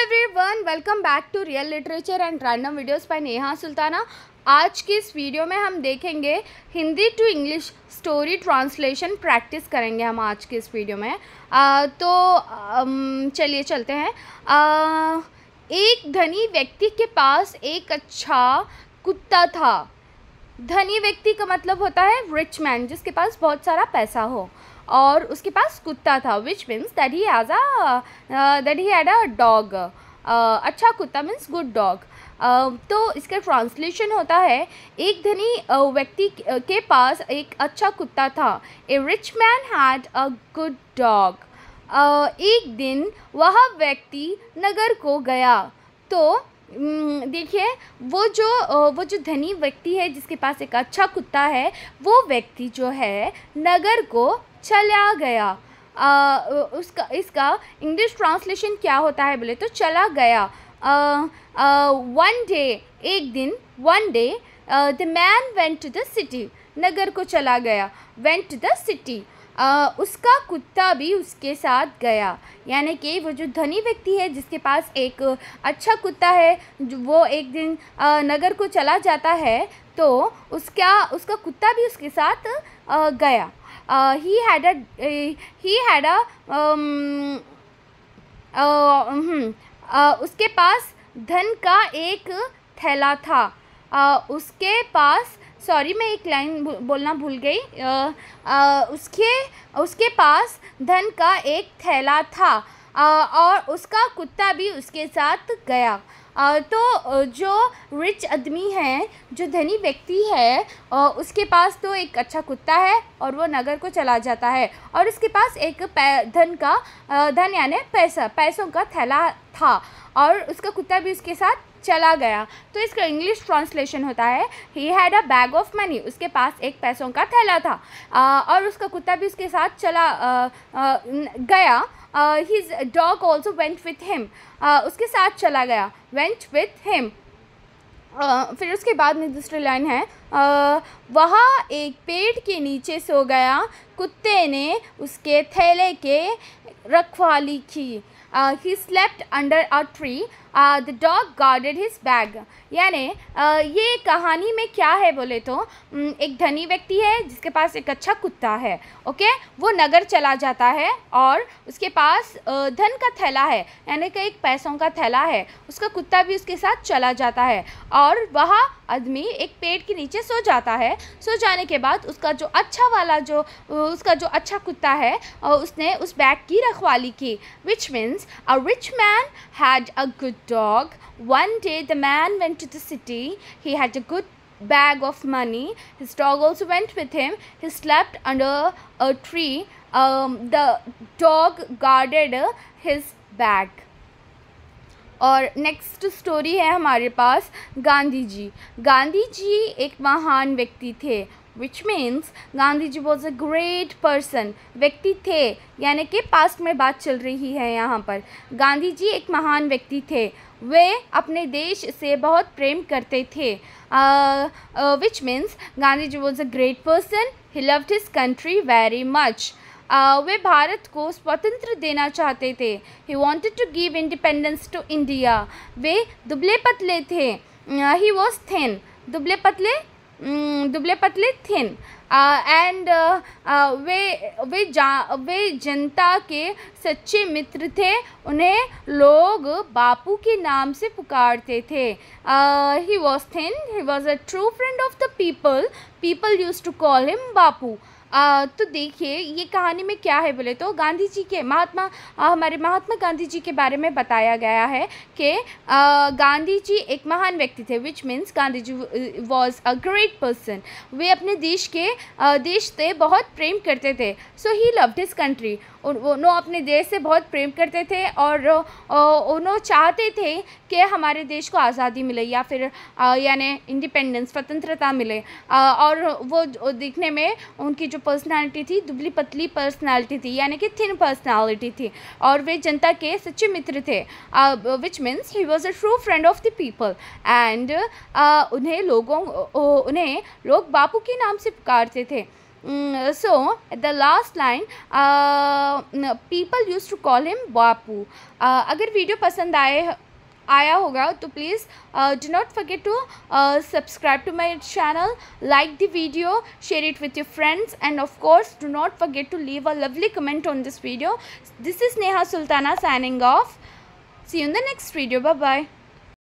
Everyone welcome back to real literature and random videos by Neha Sultana आज की इस video में हम देखेंगे Hindi to English story translation practice करेंगे हम आज की इस वीडियो में आ, तो चलिए चलते हैं आ, एक धनी व्यक्ति के पास एक अच्छा कुत्ता था धनी व्यक्ति का मतलब होता है रिच मैन जिसके पास बहुत सारा पैसा हो और उसके पास कुत्ता था which means that he has a that he had a dog अच्छा कुत्ता मीन्स गुड डॉग तो इसका ट्रांसलेशन होता है एक धनी uh, व्यक्ति uh, के पास एक अच्छा कुत्ता था a rich man had a good dog एक दिन वह व्यक्ति नगर को गया तो देखिए वो जो uh, वो जो धनी व्यक्ति है जिसके पास एक अच्छा कुत्ता है वो व्यक्ति जो है नगर को चला गया आ, उसका इसका इंग्लिश ट्रांसलेशन क्या होता है बोले तो चला गया वन डे एक दिन one day the man went to the city नगर को चला गया वेंट टू द सिटी उसका कुत्ता भी उसके साथ गया यानी कि वो जो धनी व्यक्ति है जिसके पास एक अच्छा कुत्ता है वो एक दिन आ, नगर को चला जाता है तो उसका उसका कुत्ता भी उसके साथ आ, गया ही uh, he had a uh, he had a um, uh, hmm, uh, उसके पास धन का एक थैला था uh, उसके पास सॉरी मैं एक लाइन बोलना भूल गई uh, uh, उसके उसके पास धन का एक थैला था आ, और उसका कुत्ता भी उसके साथ गया तो जो रिच आदमी है जो धनी व्यक्ति है उसके पास तो एक अच्छा कुत्ता है और वो नगर को चला जाता है और उसके पास एक धन का धन यानी पैसा पैसों का थैला था और उसका कुत्ता भी उसके साथ चला गया तो इसका इंग्लिश ट्रांसलेशन होता है he had a bag of money उसके पास एक पैसों का थैला था आ, और उसका कुत्ता भी उसके साथ चला आ, आ, गया he dog also went with him उसके साथ चला गया वेंट विथ हिम फिर उसके बाद में दूसरी लाइन है वहाँ एक पेड़ के नीचे सो गया कुत्ते ने उसके थैले के रखवाली की uh, he slept under a tree the dog guarded his bag यानी uh, ये कहानी में क्या है बोले तो एक धनी व्यक्ति है जिसके पास एक अच्छा कुत्ता है ओके वो नगर चला जाता है और उसके पास uh, धन का थैला है यानी कि एक पैसों का थैला है उसका कुत्ता भी उसके साथ चला जाता है और वह आदमी एक पेड़ के नीचे सो जाता है सो जाने के बाद उसका जो अच्छा वाला जो उसका जो अच्छा कुत्ता है uh, उसने उस बैग की रखवाली की which means once a rich man had a good dog. One day the man went to the city. He had a good bag of money. His dog also went with him. He slept under a tree. Um, the dog guarded his bag. और next story है हमारे पास गांधी जी गांधी जी एक महान व्यक्ति थे which means Gandhi ji was a great person व्यक्ति थे यानी कि पास्ट में बात चल रही है यहाँ पर गांधी जी एक महान व्यक्ति थे वे अपने देश से बहुत प्रेम करते थे which means Gandhi ji was a great person he loved his country very much वे भारत को स्वतंत्र देना चाहते थे he wanted to give independence to India वे दुबले पतले थे ही वॉज थेन दुबले पतले हम्म, दुबले पतले थिन एंड वे वे जा वे जनता के सच्चे मित्र थे उन्हें लोग बापू के नाम से पुकारते थे he was thin he was a true friend of the people people use to call him Bapu आ, तो देखिए ये कहानी में क्या है बोले तो गांधी जी के महात्मा आ, हमारे महात्मा गांधी जी के बारे में बताया गया है कि गांधी जी एक महान व्यक्ति थे which means Gandhi ji was a great person वे अपने देश के आ, देश से बहुत प्रेम करते थे so he loved his country उन्होंने अपने देश से बहुत प्रेम करते थे और उन्हों चाहते थे कि हमारे देश को आज़ादी मिले या फिर यानी इंडिपेंडेंस स्वतंत्रता मिले और वो दिखने में उनकी जो पर्सनालिटी थी दुबली पतली पर्सनालिटी थी यानी कि थिन पर्सनालिटी थी और वे जनता के सच्चे मित्र थे which means he was a true friend of the people and उन्हें लोगों उन्हें लोग बापू के नाम से पुकारते थे Mm, so the last line uh, people used to call him Bapu. Uh, अगर वीडियो पसंद आए आया होगा तो please uh, do not forget to uh, subscribe to my channel, like the video, share it with your friends and of course do not forget to leave a lovely comment on this video. This is Neha Sultana signing off. See you in the next video. Bye bye.